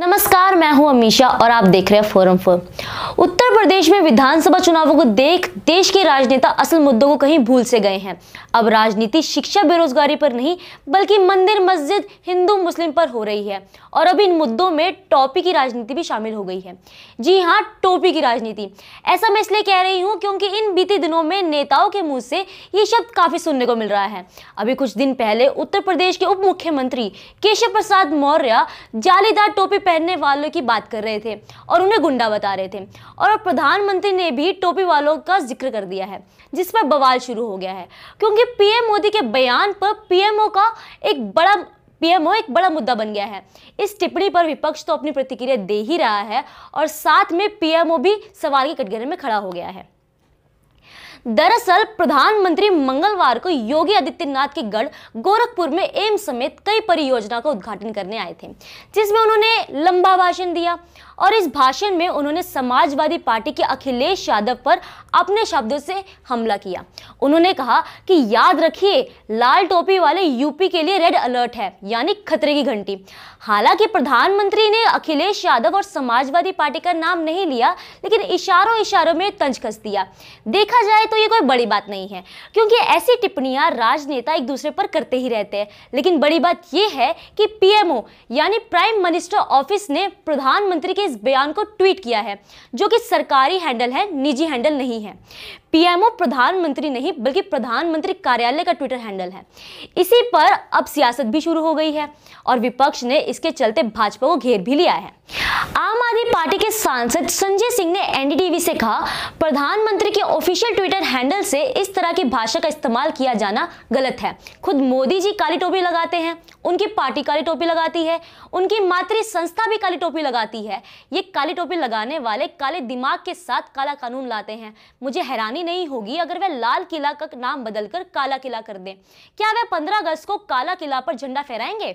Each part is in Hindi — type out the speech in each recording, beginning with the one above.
नमस्कार मैं हूं अमीशा और आप देख रहे हैं फोरम फोर उत्तर प्रदेश में विधानसभा चुनावों को देख देश के राजनेता असल मुद्दों को कहीं भूल से गए हैं अब राजनीति शिक्षा बेरोजगारी पर नहीं बल्कि मंदिर मस्जिद हिंदू मुस्लिम पर हो रही है और अब इन मुद्दों में टोपी की राजनीति भी शामिल हो गई है जी हाँ टोपी की राजनीति ऐसा मैं इसलिए कह रही हूँ क्योंकि इन बीते दिनों में नेताओं के मुँह से ये शब्द काफ़ी सुनने को मिल रहा है अभी कुछ दिन पहले उत्तर प्रदेश के उप मुख्यमंत्री केशव प्रसाद मौर्य जालीदार टोपी पहनने वालों की बात कर रहे थे और उन्हें गुंडा बता रहे थे और प्रधानमंत्री ने भी टोपी वालों का जिक्र कर दिया है जिस पर बवाल शुरू हो गया है क्योंकि पीएम मोदी के बयान पर पीएमओ का एक बड़ा पीएमओ एक बड़ा मुद्दा बन गया है इस टिप्पणी पर विपक्ष तो अपनी प्रतिक्रिया दे ही रहा है और साथ में पीएमओ भी सवाल के कटघरे में खड़ा हो गया है दरअसल प्रधानमंत्री मंगलवार को योगी आदित्यनाथ के गढ़ गोरखपुर में एम्स समेत कई परियोजना का उद्घाटन करने आए थे जिसमें उन्होंने लंबा भाषण दिया और इस भाषण में उन्होंने समाजवादी पार्टी के अखिलेश यादव पर अपने शब्दों से हमला किया उन्होंने कहा कि याद रखिए लाल टोपी वाले यूपी के लिए रेड अलर्ट है यानी खतरे की घंटी हालांकि प्रधानमंत्री ने अखिलेश यादव और समाजवादी पार्टी का नाम नहीं लिया लेकिन इशारों इशारों में तंज कस दिया देखा जाए तो ये कोई बड़ी बात नहीं है क्योंकि ऐसी टिप्पणियां राजनेता एक दूसरे पर करते ही रहते हैं लेकिन बड़ी बात यह है कि पीएमओ यानी प्राइम मिनिस्टर ऑफिस ने प्रधानमंत्री के इस बयान को ट्वीट किया है जो कि सरकारी हैंडल है निजी हैंडल नहीं है पीएमओ प्रधानमंत्री नहीं बल्कि प्रधानमंत्री कार्यालय का ट्विटर हैंडल है इसी पर अब सियासत भी शुरू हो गई है और विपक्ष ने इसके चलते भाजपा को घेर भी लिया है आम आदमी पार्टी के सांसद संजय सिंह ने एनडीटीवी से कहा प्रधानमंत्री के ऑफिशियल ट्विटर हैंडल से इस तरह की भाषा का इस्तेमाल किया जाना गलत है खुद मोदी जी काली टोपी लगाते हैं उनकी पार्टी काली टोपी लगाती है उनकी मातृ संस्था भी काली टोपी लगाती है ये काली टोपी लगाने वाले काले दिमाग के साथ काला कानून लाते हैं मुझे हैरानी परेशानी नहीं होगी अगर वह लाल किला का नाम बदलकर काला किला कर दें क्या वह पंद्रह अगस्त को काला किला पर झंडा फहराएंगे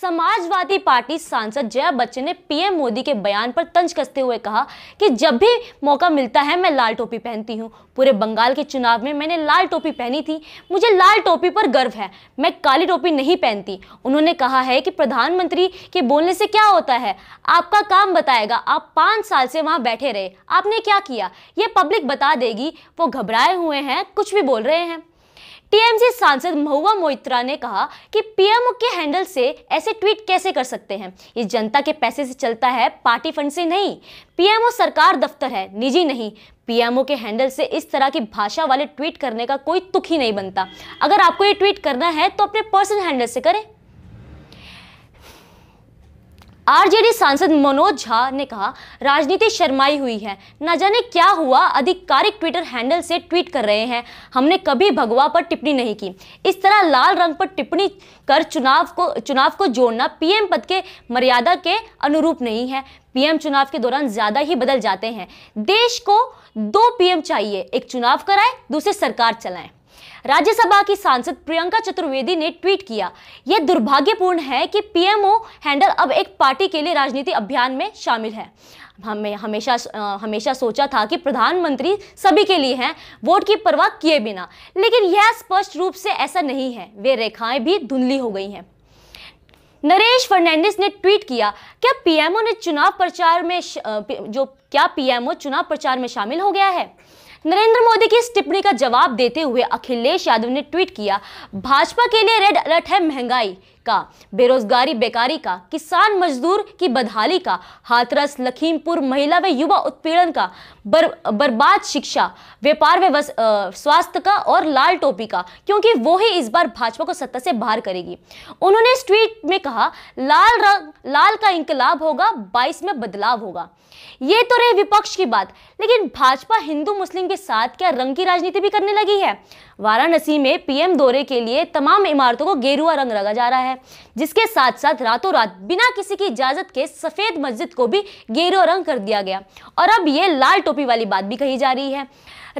समाजवादी पार्टी सांसद जया बच्चन ने पीएम मोदी के बयान पर तंज कसते हुए कहा कि जब भी मौका मिलता है मैं लाल टोपी पहनती हूँ पूरे बंगाल के चुनाव में मैंने लाल टोपी पहनी थी मुझे लाल टोपी पर गर्व है मैं काली टोपी नहीं पहनती उन्होंने कहा है कि प्रधानमंत्री के बोलने से क्या होता है आपका काम बताएगा आप पाँच साल से वहाँ बैठे रहे आपने क्या किया ये पब्लिक बता देगी वो घबराए हुए हैं कुछ भी बोल रहे हैं टीएमसी सांसद महुआ मोइत्रा ने कहा कि पीएमओ के हैंडल से ऐसे ट्वीट कैसे कर सकते हैं ये जनता के पैसे से चलता है पार्टी फंड से नहीं पीएमओ सरकार दफ्तर है निजी नहीं पीएमओ के हैंडल से इस तरह की भाषा वाले ट्वीट करने का कोई तुख ही नहीं बनता अगर आपको ये ट्वीट करना है तो अपने पर्सनल हैंडल से करें आरजेडी सांसद मनोज झा ने कहा राजनीति शर्माई हुई है न जाने क्या हुआ आधिकारिक ट्विटर हैंडल से ट्वीट कर रहे हैं हमने कभी भगवा पर टिप्पणी नहीं की इस तरह लाल रंग पर टिप्पणी कर चुनाव को चुनाव को जोड़ना पीएम पद के मर्यादा के अनुरूप नहीं है पीएम चुनाव के दौरान ज्यादा ही बदल जाते हैं देश को दो पीएम चाहिए एक चुनाव कराए दूसरे सरकार चलाएं राज्यसभा की सांसद प्रियंका चतुर्वेदी ने ट्वीट किया यह दुर्भाग्यपूर्ण है कि पीएमओ हैंडल अब एक पार्टी के लिए राजनीति अभियान में शामिल है हमें हमेशा हमेशा सोचा था कि प्रधानमंत्री सभी के लिए हैं वोट की परवाह किए बिना लेकिन यह स्पष्ट रूप से ऐसा नहीं है वे रेखाएं भी धुंधली हो गई हैं नरेश फर्नांडिस ने ट्वीट किया क्या पीएमओ ने चुनाव प्रचार में श, जो क्या पीएमओ चुनाव प्रचार में शामिल हो गया है नरेंद्र मोदी की इस टिप्पणी का जवाब देते हुए अखिलेश यादव ने ट्वीट किया भाजपा के लिए रेड अलर्ट है महंगाई का बेरोजगारी बेकारी का किसान मजदूर की बदहाली का हाथरस लखीमपुर महिला व युवा उत्पीड़न का बर, बर्बाद शिक्षा व्यापार व स्वास्थ्य का और लाल टोपी का क्योंकि वो ही इस बार भाजपा को सत्ता से बाहर करेगी उन्होंने इस ट्वीट में कहा लाल रंग लाल का इंकलाब होगा बाईस में बदलाव होगा ये तो रहे विपक्ष की बात लेकिन भाजपा हिंदू मुस्लिम के साथ क्या रंग की राजनीति भी करने लगी है वाराणसी में पीएम दौरे के लिए तमाम इमारतों को गेरुआ रंग रंगा जा रहा है है जिसके साथ साथ रातों रात बिना किसी की इजाज़त के सफ़ेद मस्जिद को भी गेरो रंग कर दिया गया और अब ये लाल टोपी वाली बात भी कही जा रही है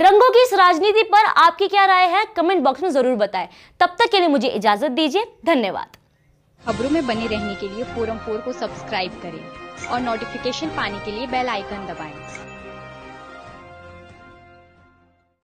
रंगों की इस राजनीति पर आपकी क्या राय है कमेंट बॉक्स में ज़रूर बताएं तब तक के लिए मुझे इजाज़त दीजिए धन्यवाद खबरों में बने रहने के लिए फोरम फोर को सब्सक्राइब करें और नोटिफिकेशन पाने के लिए बेल आइकन दबाएं।